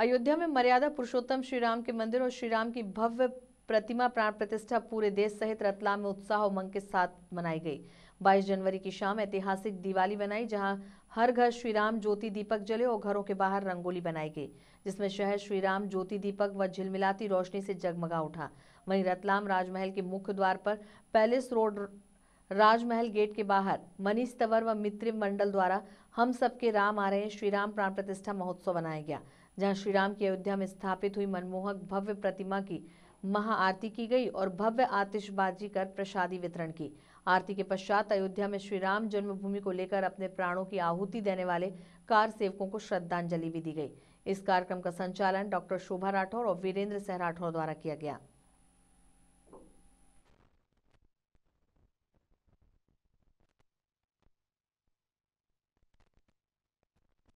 अयोध्या में मर्यादा पुरुषोत्तम श्री राम के मंदिर और श्री राम की भव्य प्रतिमा प्राण प्रतिष्ठा पूरे देश सहित रतलाम में उत्साह उमंग के साथ मनाई गई 22 जनवरी की शाम ऐतिहासिक दिवाली बनाई जहां हर घर श्री राम ज्योति दीपक जले और घरों के बाहर रंगोली बनाई गई जिसमें शहर श्री राम ज्योति दीपक व झिलमिलाती रोशनी से जगमगा उठा वहीं रतलाम राजमहल के मुख्य द्वार पर पैलेस रोड राजमहल गेट के बाहर मनीष तवर व मित्र मंडल द्वारा हम सबके राम आ रहे हैं श्री राम प्राण प्रतिष्ठा महोत्सव मनाया गया जहां श्री राम की अयोध्या में स्थापित हुई मनमोहक भव्य प्रतिमा की महाआरती की गई और भव्य आतिशबाजी कर प्रसादी वितरण की आरती के पश्चात अयोध्या में श्री राम जन्मभूमि को लेकर अपने प्राणों की आहुति देने वाले कार सेवकों को श्रद्धांजलि भी दी गई इस कार्यक्रम का संचालन डॉक्टर शोभा राठौर और वीरेंद्र सह राठौर द्वारा किया गया